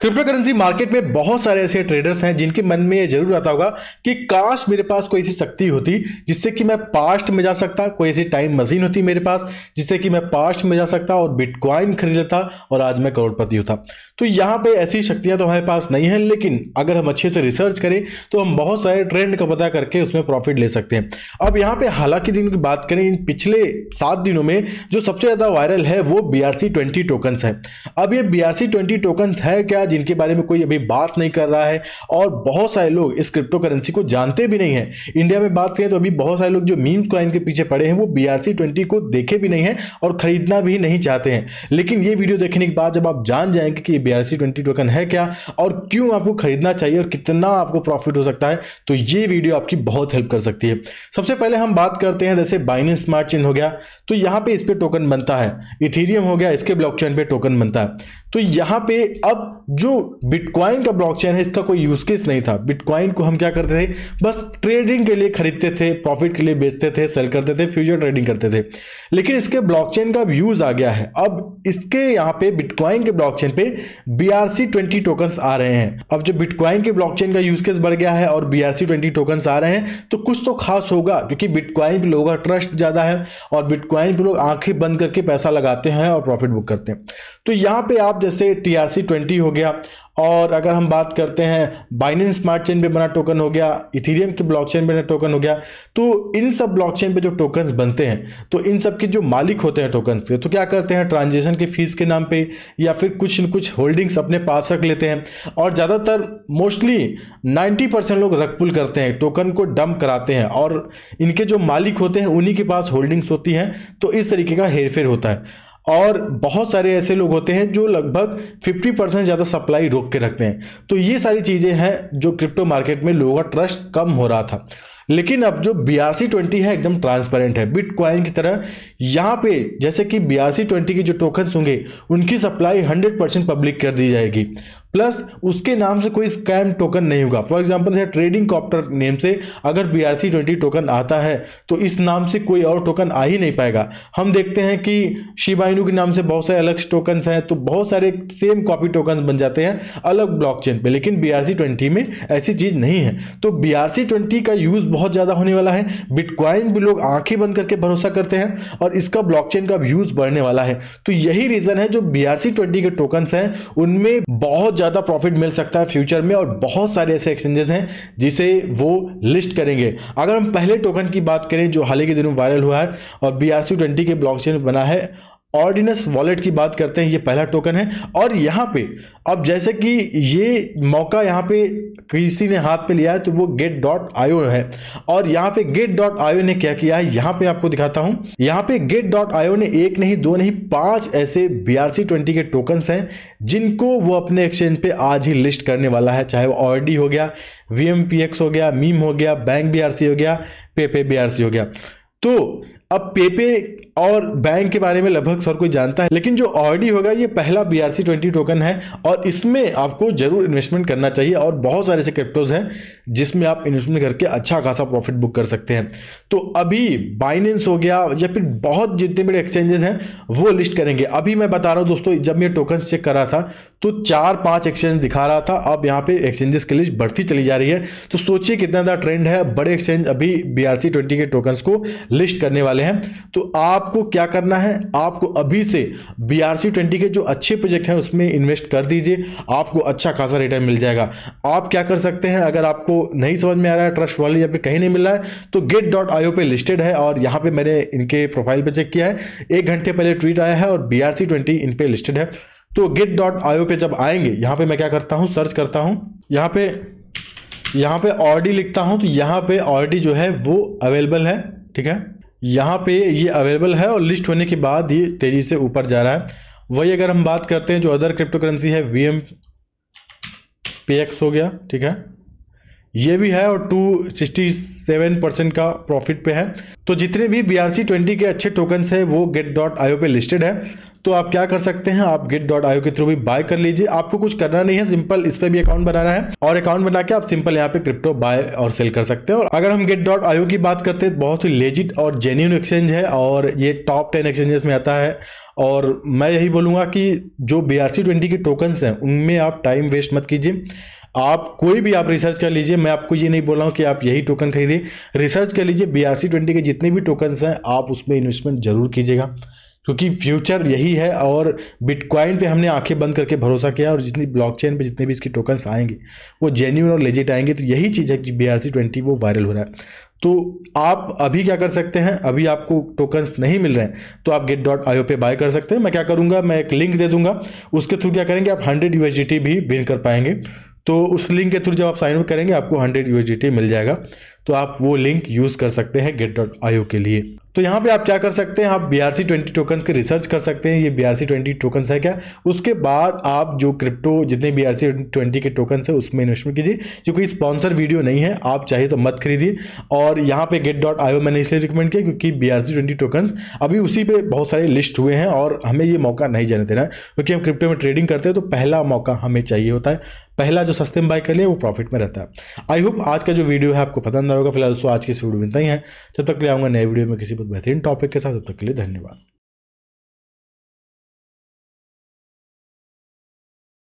crypto currency market में बहुत सारे ऐसे ट्रेडर्स हैं जिनके मन में ये जरूर आता होगा कि काश मेरे पास कोई ऐसी शक्ति होती जिससे कि मैं पास्ट में जा सकता कोई ऐसी टाइम मशीन होती मेरे पास जिससे कि मैं पास्ट में जा सकता और बिटकॉइन खरीद लेता और आज मैं करोड़पति होता तो यहाँ पे ऐसी शक्तियाँ तो हमारे पास नहीं हैं लेकिन अगर हम अच्छे से रिसर्च करें तो हम बहुत सारे ट्रेंड का पता करके उसमें प्रॉफिट ले सकते हैं अब यहाँ पर हालांकि दिन की बात करें इन पिछले सात दिनों में जो सबसे ज़्यादा वायरल है वो बी आर टोकन्स है अब ये बी आर टोकन्स है क्या जिनके बारे में कोई अभी बात नहीं कर रहा है और बहुत सारे लोग इस क्रिप्टो करेंसी को जानते भी नहीं है इंडिया में बात करें तो अभी बहुत सारे लोग जो मीम्स कॉइन के पीछे पड़े हैं वो बी आर को देखे भी नहीं है और खरीदना भी नहीं चाहते हैं लेकिन ये वीडियो देखने के बाद जब आप जान जाएंगे कि बी आर टोकन है क्या और क्यों आपको खरीदना चाहिए और कितना आपको प्रॉफिट हो सकता है तो ये वीडियो आपकी बहुत हेल्प कर सकती है सबसे पहले हम बात करते हैं जैसे बाइनेंस स्मार्ट चेन हो गया तो यहाँ पे इस पर टोकन बनता है इथीरियम हो गया इसके ब्लॉकचेन पे टोकन बनता है तो यहाँ पे अब जो बिटकॉइन का ब्लॉकचेन है इसका कोई यूज केस नहीं था बिटकॉइन को हम क्या करते थे बस ट्रेडिंग के लिए खरीदते थे प्रॉफिट के लिए बेचते थे सेल करते थे फ्यूचर ट्रेडिंग करते थे लेकिन इसके ब्लॉकचेन का यूज आ गया है अब इसके यहाँ पे बिटकॉइन के ब्लॉकचेन पे बीआरसी ट्वेंटी टोकन्स आ रहे हैं अब जो बिटकॉइन के ब्लॉकचेन का यूज केस बढ़ गया है और बीआरसी ट्वेंटी टोकन्स आ रहे हैं तो कुछ तो खास होगा क्योंकि बिटकॉइन पे लोगों का ट्रस्ट ज्यादा है और बिटकॉइन पे लोग आंखें बंद करके पैसा लगाते हैं और प्रॉफिट बुक करते हैं तो यहाँ पे आप जैसे टी आर सी ट्वेंटी हो गया और अगर हम बात करते हैं बाइनेंस स्मार्ट चेन पे बना टोकन हो गया इथेरियम के ब्लॉकचेन पे बना टोकन हो गया तो इन सब ब्लॉकचेन पे जो टोकन्स बनते हैं तो इन सब के जो मालिक होते हैं टोकन्स के तो क्या करते हैं ट्रांजेक्शन की फ़ीस के नाम पे या फिर कुछ न कुछ होल्डिंग्स अपने पास रख लेते हैं और ज़्यादातर मोस्टली नाइन्टी लोग रकपुल करते हैं टोकन को डम्प कराते हैं और इनके जो मालिक होते हैं उन्हीं के पास होल्डिंग्स होती हैं तो इस तरीके का हेरफेर होता है और बहुत सारे ऐसे लोग होते हैं जो लगभग 50 परसेंट ज़्यादा सप्लाई रोक के रखते हैं तो ये सारी चीज़ें हैं जो क्रिप्टो मार्केट में लोगों का ट्रस्ट कम हो रहा था लेकिन अब जो बी आर सी ट्वेंटी है एकदम ट्रांसपेरेंट है बिटकॉइन की तरह यहाँ पे जैसे कि बी आर सी ट्वेंटी के जो टोकन्स होंगे उनकी सप्लाई हंड्रेड परसेंट पब्लिक कर दी जाएगी प्लस उसके नाम से कोई स्कैम टोकन नहीं होगा फॉर एग्जाम्पल जैसे ट्रेडिंग कॉप्टर नेम से अगर B R C twenty token आता है तो इस नाम से कोई और टोकन आ ही नहीं पाएगा हम देखते हैं कि शिबाइनू के नाम से बहुत सारे अलग टोकन्स हैं तो बहुत सारे सेम कॉपी टोकन्स बन जाते हैं अलग ब्लॉकचेन पे लेकिन बी आर सी ट्वेंटी में ऐसी चीज़ नहीं है तो बी आर सी ट्वेंटी का यूज़ बहुत ज़्यादा होने वाला है बिटकॉइन भी लोग आंखें बंद करके भरोसा करते हैं और इसका चेन का यूज़ बढ़ने वाला है तो यही रीज़न है जो बी आर सी ट्वेंटी के टोकन्स हैं उनमें बहुत ज़्यादा प्रॉफिट मिल सकता है फ्यूचर में और बहुत सारे ऐसे एक्सचेंजेस हैं जिसे वो लिस्ट करेंगे अगर हम पहले टोकन की बात करें जो हाल ही के दिनों वायरल हुआ है और बी आर सी ट्वेंटी के चेन बना है ऑर्डिनेस वॉलेट की बात करते हैं ये पहला टोकन है और यहाँ पे अब जैसे कि ये मौका यहाँ पे किसी ने हाथ पे लिया है तो वो गेट डॉट आयो है और यहाँ पे गेट डॉट आयो ने क्या किया है यहाँ पे आपको दिखाता हूँ यहाँ पे गेट डॉट आयो ने एक नहीं दो नहीं पांच ऐसे बी आर सी ट्वेंटी के टोकन्स हैं जिनको वो अपने एक्सचेंज पे आज ही लिस्ट करने वाला है चाहे वो ऑर्डी हो गया वी हो गया मीम हो गया बैंक बी हो गया पे पे बी हो गया तो अब पेपे और बैंक के बारे में लगभग सर कोई जानता है लेकिन जो ऑडी होगा ये पहला बी आर टोकन है और इसमें आपको जरूर इन्वेस्टमेंट करना चाहिए और बहुत सारे ऐसे क्रिप्टोज हैं जिसमें आप इन्वेस्टमेंट करके अच्छा खासा प्रॉफिट बुक कर सकते हैं तो अभी बाइनेंस हो गया या फिर बहुत जितने बड़े एक्सचेंजेस हैं वो लिस्ट करेंगे अभी मैं बता रहा हूँ दोस्तों जब मैं टोकन चेक कर रहा था तो चार पाँच एक्सचेंज दिखा रहा था अब यहाँ पर एक्सचेंजेस की लिस्ट बढ़ती चली जा रही है तो सोचिए कितना ज़्यादा ट्रेंड है बड़े एक्सचेंज अभी बी के टोकन्स को लिस्ट करने वाले वाले हैं तो आपको क्या करना है आपको अभी से बी आर सी ट्वेंटी के जो अच्छे प्रोजेक्ट हैं उसमें इन्वेस्ट कर दीजिए आपको अच्छा खासा रिटर्न मिल जाएगा आप क्या कर सकते हैं अगर आपको नहीं समझ में आ रहा है ट्रस्ट वॉलेट या फिर कहीं नहीं मिल रहा है तो गेट डॉट आई ओ पे लिस्टेड है और यहाँ पर मैंने इनके प्रोफाइल पर चेक किया है एक घंटे पहले ट्वीट आया है और बी आर सी ट्वेंटी इन पर लिस्टेड है तो गेट डॉट आई ओ पे जब आएंगे यहाँ पे मैं क्या करता हूँ सर्च करता हूँ यहाँ पे यहाँ पे ऑर्डी लिखता हूँ तो यहाँ पे ऑर्डी जो है वो अवेलेबल है ठीक है यहाँ पे ये अवेलेबल है और लिस्ट होने के बाद ये तेज़ी से ऊपर जा रहा है वही अगर हम बात करते हैं जो अदर क्रिप्टो करेंसी है वी एम पे एक्स हो गया ठीक है ये भी है और 267 परसेंट का प्रॉफिट पे है तो जितने भी बी आर के अच्छे टोकन्स है वो गेट डॉट आईओ पे लिस्टेड है तो आप क्या कर सकते हैं आप गेट डॉट आईओ के थ्रू भी बाय कर लीजिए आपको कुछ करना नहीं है सिंपल इस पर भी अकाउंट बनाना है और अकाउंट बना के आप सिंपल यहाँ पे क्रिप्टो बाय और सेल कर सकते हैं और अगर हम गेट डॉट आईओ की बात करते हैं तो बहुत ही लेजिट और जेन्यून एक्सचेंज है और ये टॉप टेन एक्सचेंजेस में आता है और मैं यही बोलूँगा कि जो बी आर के टोकन्स हैं उनमें आप टाइम वेस्ट मत कीजिए आप कोई भी आप रिसर्च कर लीजिए मैं आपको ये नहीं बोल रहा हूँ कि आप यही टोकन खरीदें रिसर्च कर लीजिए बी ट्वेंटी के जितने भी टोकन्स हैं आप उसमें इन्वेस्टमेंट ज़रूर कीजिएगा क्योंकि फ्यूचर यही है और बिटकॉइन पे हमने आंखें बंद करके भरोसा किया और जितनी ब्लॉकचेन पे जितने भी इसके टोकन्स आएंगे वो जेन्यून और लेजिट आएंगे तो यही चीज़ है कि बी आर सी ट्वेंटी वो वायरल हो रहा है तो आप अभी क्या कर सकते हैं अभी आपको टोकन्स नहीं मिल रहे हैं तो आप गेट डॉट आई पे बाय कर सकते हैं मैं क्या करूँगा मैं एक लिंक दे दूँगा उसके थ्रू क्या करेंगे आप हंड्रेड यू भी विन कर पाएंगे तो उस लिंक के थ्रू जब आप साइन अप करेंगे आपको हंड्रेड यू मिल जाएगा तो आप वो लिंक यूज़ कर सकते हैं गेट डॉट के लिए तो यहाँ पे आप क्या कर सकते हैं आप B R C twenty token की रिसर्च कर सकते हैं ये B R C twenty token है क्या उसके बाद आप जो क्रिप्टो जितने बी आर सी ट्वेंटी के टोकन है उसमें इन्वेस्टमेंट कीजिए क्योंकि स्पॉन्सर वीडियो नहीं है आप चाहे तो मत खरीदिए और यहाँ पे गेट डॉट आई मैंने इसलिए रिकमेंड किया क्योंकि B R C twenty token अभी उसी पर बहुत सारे लिस्ट हुए हैं और हमें ये मौका नहीं जाने देना है क्योंकि हम क्रिप्टो में ट्रेडिंग करते हैं तो पहला मौका हमें चाहिए होता है पहला जो सस्ते में बाय कर लिया वो प्रॉफिट में रहता है आई होप आज का जो वीडियो है आपको पसंद आएगा फिलहाल दोस्तों आज की इस वीडियो में नहीं ही है जब तक ले आऊँगा नए वीडियो में किसी वक्त बेहतरीन टॉपिक के साथ तब तक के लिए धन्यवाद